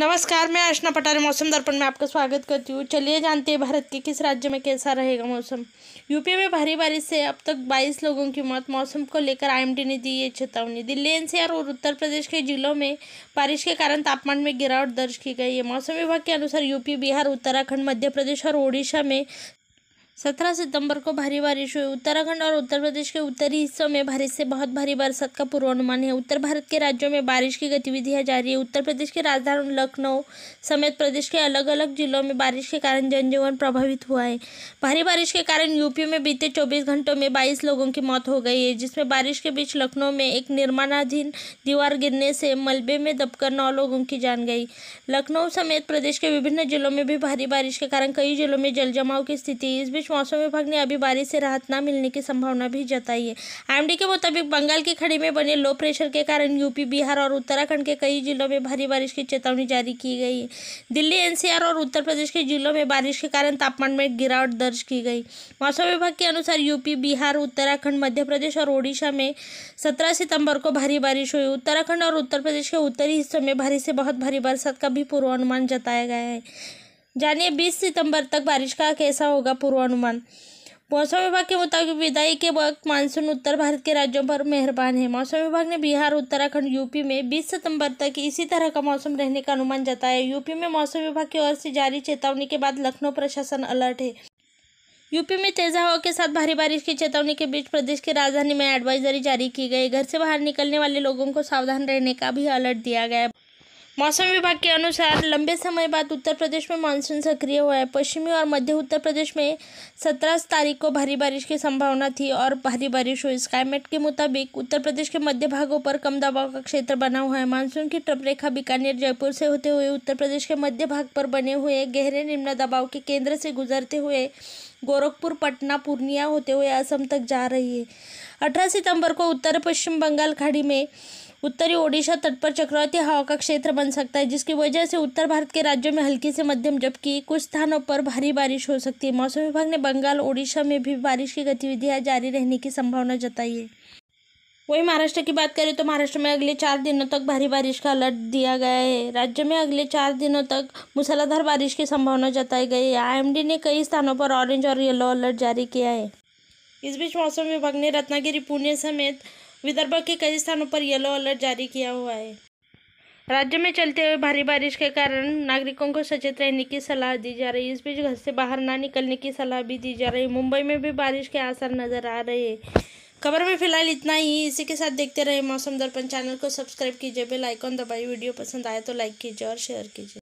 नमस्कार मैं अर्चना पटारे मौसम दर्पण में आपका स्वागत करती हूँ चलिए जानते हैं भारत के किस राज्य में कैसा रहेगा मौसम यूपी में भारी बारिश से अब तक 22 लोगों की मौत मौसम को लेकर आईएमडी ने दी ये चेतावनी दिल्ली एनसीआर और उत्तर प्रदेश के जिलों में बारिश के कारण तापमान में गिरावट दर्ज की गई है मौसम विभाग के अनुसार यूपी बिहार उत्तराखंड मध्य प्रदेश और ओडिशा में सत्रह सितंबर को भारी बारिश हुई उत्तराखंड और उत्तर प्रदेश के उत्तरी हिस्सों में भारी से बहुत भारी बरसात का पूर्वानुमान है उत्तर भारत के राज्यों में बारिश की गतिविधियां जारी है उत्तर प्रदेश की राजधानी लखनऊ समेत प्रदेश के अलग अलग जिलों में बारिश के कारण जनजीवन प्रभावित हुआ है भारी बारिश के कारण यूपी में बीते चौबीस घंटों में बाईस लोगों की मौत हो गई है जिसमें बारिश के बीच लखनऊ में एक निर्माणाधीन दीवार गिरने से मलबे में दबकर नौ लोगों की जान गई लखनऊ समेत प्रदेश के विभिन्न जिलों में भी भारी बारिश के कारण कई जिलों में जल की स्थिति इस बीच मौसम विभाग ने अभी बारिश से राहत न मिलने की संभावना भी जताई है आईएमडी के मुताबिक बंगाल की खड़ी में बने लो प्रेशर के कारण यूपी बिहार और उत्तराखंड के कई जिलों में भारी बारिश की चेतावनी जारी की गई है दिल्ली एनसीआर और उत्तर प्रदेश के जिलों में बारिश के कारण तापमान में गिरावट दर्ज की गई मौसम विभाग के अनुसार यूपी बिहार उत्तराखंड मध्य प्रदेश और ओडिशा में सत्रह सितंबर को भारी बारिश हुई उत्तराखंड और उत्तर प्रदेश के उत्तरी हिस्सों में भारी से बहुत भारी बरसात का भी पूर्वानुमान जताया गया है जानिए 20 सितंबर तक बारिश का कैसा होगा पूर्वानुमान मौसम विभाग के मुताबिक विदाई के वक्त मानसून उत्तर भारत के राज्यों पर मेहरबान है मौसम विभाग ने बिहार उत्तराखंड यूपी में 20 सितंबर तक इसी तरह का मौसम रहने का अनुमान जताया यूपी में मौसम विभाग की ओर से जारी चेतावनी के बाद लखनऊ प्रशासन अलर्ट है यूपी में तेज हवा के साथ भारी बारिश की चेतावनी के बीच प्रदेश की राजधानी में एडवाइजरी जारी की गई घर से बाहर निकलने वाले लोगों को सावधान रहने का भी अलर्ट दिया गया मौसम विभाग के अनुसार लंबे समय बाद उत्तर प्रदेश में मानसून सक्रिय हुआ है पश्चिमी और मध्य उत्तर प्रदेश में सत्रह तारीख को भारी बारिश की संभावना थी और भारी बारिश हुई स्काईमेट के मुताबिक उत्तर प्रदेश के मध्य भागों पर कम दबाव का क्षेत्र बना हुआ है मानसून की ट्रपरेखा बीकानेर जयपुर से होते हुए उत्तर प्रदेश के मध्य भाग पर बने हुए गहरे निम्न दबाव के केंद्र से गुजरते हुए गोरखपुर पटना पूर्णिया होते हुए असम तक जा रही है अठारह सितंबर को उत्तर पश्चिम बंगाल खाड़ी में उत्तरी ओडिशा तट पर चक्रवाती हवा का क्षेत्र बन सकता है जिसकी वजह से उत्तर भारत के राज्यों में हल्की से मध्यम जबकि कुछ स्थानों पर भारी बारिश हो सकती है मौसम विभाग ने बंगाल ओडिशा में भी बारिश की गतिविधियाँ जारी रहने की संभावना जताई है वहीं महाराष्ट्र की बात करें तो महाराष्ट्र में अगले चार दिनों तक भारी बारिश का अलर्ट दिया गया है राज्य में अगले चार दिनों तक मूसलाधार बारिश की संभावना जताई गई है आई ने कई स्थानों पर ऑरेंज और येलो अलर्ट जारी किया है इस बीच मौसम विभाग ने रत्नागिरी पुणे समेत विदर्भ के कई स्थानों पर येलो अलर्ट जारी किया हुआ है राज्य में चलते हुए भारी बारिश के कारण नागरिकों को सचेत रहने की सलाह दी जा रही है इस बीच घर से बाहर ना निकलने की सलाह भी दी जा रही है मुंबई में भी बारिश के आसार नजर आ रहे हैं खबर में फिलहाल इतना ही इसी के साथ देखते रहे मौसम दर्पण चैनल को सब्सक्राइब कीजिए बेल आइकॉन दबाइए वीडियो पसंद आए तो लाइक कीजिए और शेयर कीजिए